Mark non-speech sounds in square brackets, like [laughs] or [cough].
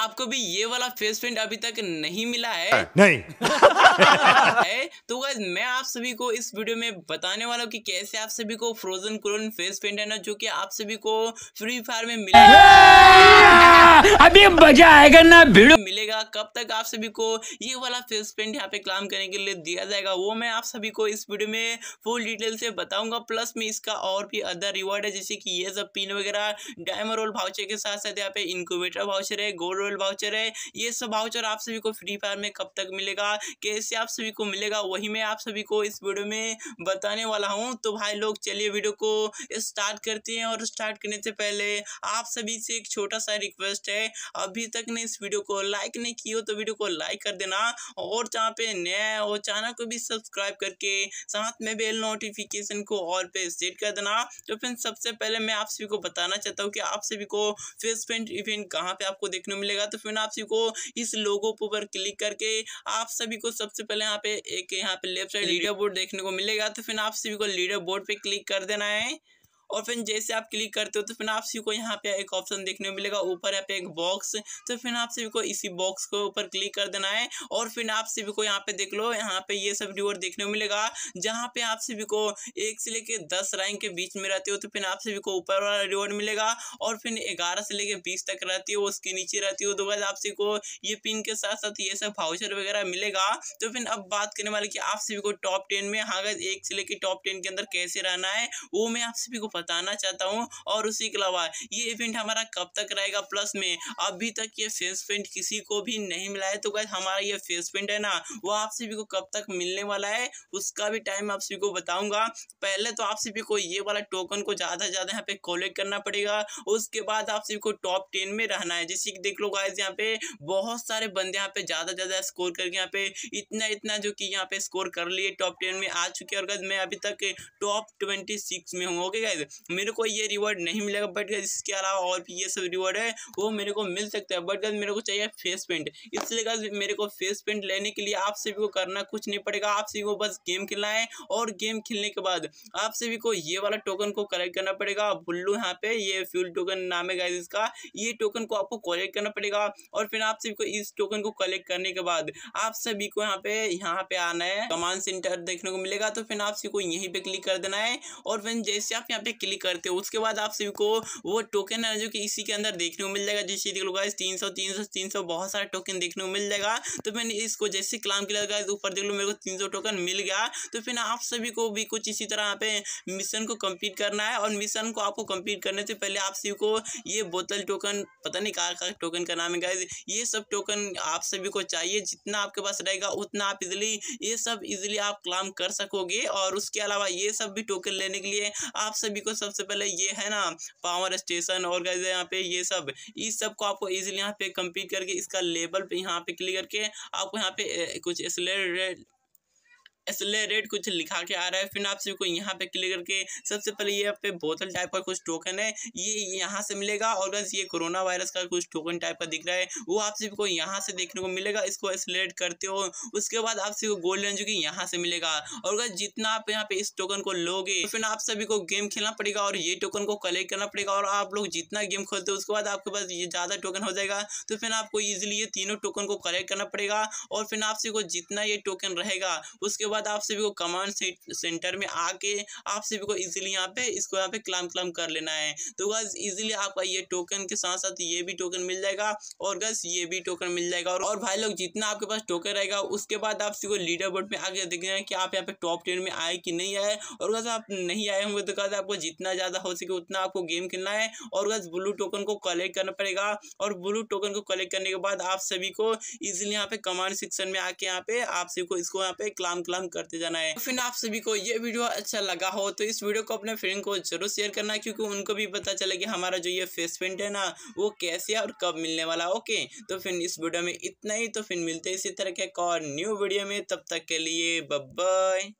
आपको भी ये वाला फेस पेंट अभी तक नहीं मिला है [laughs] नहीं है तो गाइज मैं आप सभी को इस वीडियो में बताने वाला हूँ कि कैसे आप सभी को फ्रोजन क्लोन फेस पेंट है ना जो कि आप सभी को फ्री फायर में मिला अभी मजा आएगा ना वीडियो मिलेगा कब तक आप सभी को ये वाला फेस पेंट यहाँ पे क्लाम करने के लिए दिया जाएगा वो मैं आप सभी को इस वीडियो में फुल डिटेल से बताऊंगा प्लस में इसका और भी अदर रिवॉर्ड है जैसे की ये सब पिन वगैरह डायमंड रोल भाउचर के साथ साथ यहाँ पे इनक्यूबेटर भाउचर है गोल्ड ट्वेल्व वाउचर है ये सब वाउचर आप सभी को फ्री फायर में कब तक मिलेगा कैसे आप सभी को मिलेगा वही मैं आप सभी को इस वीडियो में बताने वाला हूँ तो भाई लोग चलिए वीडियो को स्टार्ट करते हैं और स्टार्ट करने से पहले आप सभी से एक छोटा सा रिक्वेस्ट है अभी तक ने इस वीडियो को लाइक नहीं की हो तो वीडियो को लाइक कर देना और जहाँ पे नया हो चैनल को भी सब्सक्राइब करके साथ में बेल नोटिफिकेशन को और पे सेट कर देना तो फिर सबसे पहले मैं आप सभी को बताना चाहता हूँ कि आप सभी को फेस पेंट इवेंट कहाँ पे आपको देखने मिलेगा लीजिएगा तो फिर आप सभी को इस लोगो पर क्लिक करके आप सभी को सबसे पहले यहाँ पे एक यहाँ पे लेफ्ट साइड लीडर बोर्ड देखने को मिलेगा तो फिर आप सभी को लीडर बोर्ड पे क्लिक कर देना है और फिर जैसे आप क्लिक करते हो तो फिर आप सभी को यहाँ पे एक ऑप्शन देखने को मिलेगा ऊपर यहाँ पे एक बॉक्स तो फिर आप सभी को इसी बॉक्स के ऊपर क्लिक कर देना है और फिर आप सभी को यहाँ पे देख लो यहाँ पे ये सब रिवॉर्ड देखने को मिलेगा जहाँ पे आप सभी को एक से लेके दस रैंक के बीच में रहते हो तो फिर आप सभी को ऊपर वाला रिवॉर्ड मिलेगा और फिर ग्यारह से लेके बीस तक रहती हो उसके नीचे रहती हो तो बस आप सभी को ये पिन के साथ साथ ये सब भाउचर वगैरह मिलेगा तो फिर अब बात करने वाले कि आप सभी को टॉप टेन में हाँ एक से लेके टॉप टेन के अंदर कैसे रहना है वो मैं आप सभी को बताना चाहता हूँ और उसी के अलावा ये इवेंट हमारा कब तक रहेगा प्लस में अभी तक ये फेस पेंट किसी को भी नहीं मिला है तो गैस हमारा ये फेस पेंट है ना वो आप सभी को कब तक मिलने वाला है उसका भी टाइम आप सभी को बताऊंगा पहले तो आप सभी को ये वाला टोकन को ज़्यादा से ज़्यादा यहाँ पे कलेक्ट करना पड़ेगा उसके बाद आप सभी को टॉप टेन में रहना है जैसे कि देख लो गाइज यहाँ पे बहुत सारे बंदे यहाँ पे ज़्यादा ज़्यादा स्कोर करके यहाँ पे इतना इतना जो कि यहाँ पे स्कोर कर लिए टॉप टेन में आ चुके और मैं अभी तक टॉप ट्वेंटी सिक्स में हूँ ओके गाइज मेरे को ये रिवॉर्ड नहीं मिलेगा बट इसके अलावा और भी ये सब रिवॉर्ड है वो मेरे को मिल सकता है बट मेरे को चाहिए फेस पेंट इसलिए गाइज मेरे को फेस पेंट लेने के लिए आप सभी को करना कुछ नहीं पड़ेगा आप सभी को बस गेम खेलना है और गेम खेलने के बाद आप सभी को ये वाला टोकन को कलेक्ट करना पड़ेगा बुल्लू यहाँ पे ये फ्यूल टोकन नाम है गाइज इसका ये टोकन को आपको कलेक्ट करना पड़ेगा और फिर आप सभी को इस टोकन को कलेक्ट करने के बाद आप सभी को यहाँ पे यहाँ पे आना है कमांड सेंटर देखने को मिलेगा तो फिर आप सभी को यहीं पे क्लिक कर देना है और फिर जैसे आप यहाँ पे क्लिक करते हो उसके बाद आप सभी को वो टोकन है जो कि इसी के अंदर देखने को मिल जाएगा जैसे देख लो गाइस तीन सौ तीन सौ तीन सौ बहुत सारे टोकन देखने को मिल जाएगा तो मैंने इसको जैसे क्लाम किया गाइस ऊपर देख लो मेरे को तीन सौ टोकन मिल गया तो फिर आप सभी को भी कुछ इसी तरह पे मिशन को कम्प्लीट करना है और मिशन को आपको कम्प्लीट करने से पहले आप सभी को ये बोतल टोकन पता नहीं कहाँ कहाँ टोकन का नाम है गाइज ये सब टोकन आप सभी को चाहिए जितना आपके पास रहेगा उतना आप इजिली ये सब इजिली आप क्लाम कर सकोगे और उसके अलावा ये सब भी टोकन लेने के लिए आप सभी को देखो तो सबसे पहले ये है ना पावर स्टेशन और गाइज यहाँ पे ये सब इस सब को आपको इजिली यहाँ पे कंप्लीट करके इसका लेबल पे यहाँ पे क्लिक करके आपको यहाँ पे कुछ स्लेट एक्सलेट कुछ लिखा के आ रहा है फिर आप सभी को यहाँ पे क्लिक करके सबसे पहले ये पे बोतल टाइप का कुछ टोकन है ये यहाँ से मिलेगा और बस ये कोरोना वायरस का कुछ टोकन टाइप का दिख रहा है वो आप सभी को यहाँ से देखने को मिलेगा इसको एक्सलेट करते हो उसके बाद आप को गोल्ड रेंज की यहाँ से मिलेगा और अगर जितना आप यहाँ पे इस टोकन को लोगे फिर आप सभी को गेम खेलना पड़ेगा और ये टोकन को कलेक्ट करना पड़ेगा और आप लोग जितना गेम खेलते हो उसके बाद आपके पास ये ज़्यादा टोकन हो जाएगा तो फिर आपको ईजिली ये तीनों टोकन को कलेक्ट करना पड़ेगा और फिर आप सभी को जितना ये टोकन रहेगा उसके बाद बाद आप सभी को कमांड सेंटर में आके आप सभी को इजीली यहाँ पे इसको यहाँ पे क्लाम क्लाम कर लेना है तो बस इजीली आपका ये टोकन के साथ साथ ये भी टोकन मिल जाएगा और बस ये भी टोकन मिल जाएगा और भाई लोग जितना आपके पास टोकन रहेगा उसके बाद आप सभी को लीडर बोर्ड में आगे देखना है कि आप यहाँ पे टॉप टेन में आए कि नहीं आए और बस आप नहीं आए होंगे तो कहते आपको जितना ज़्यादा हो सके उतना आपको गेम खेलना है और बस ब्लू टोकन को कलेक्ट करना पड़ेगा और ब्लू टोकन को कलेक्ट करने के बाद आप सभी को इजिली यहाँ पे कमांड सेक्शन में आके यहाँ पे आप सभी को इसको यहाँ पे क्लाम क्लाम काम करते जाना है फिर आप सभी को ये वीडियो अच्छा लगा हो तो इस वीडियो को अपने फ्रेंड को जरूर शेयर करना क्योंकि उनको भी पता चले कि हमारा जो ये फेस पेंट है ना वो कैसे और कब मिलने वाला ओके तो फिर इस वीडियो में इतना ही तो फिर मिलते हैं इसी तरह के एक और न्यू वीडियो में तब तक के लिए बब्बाई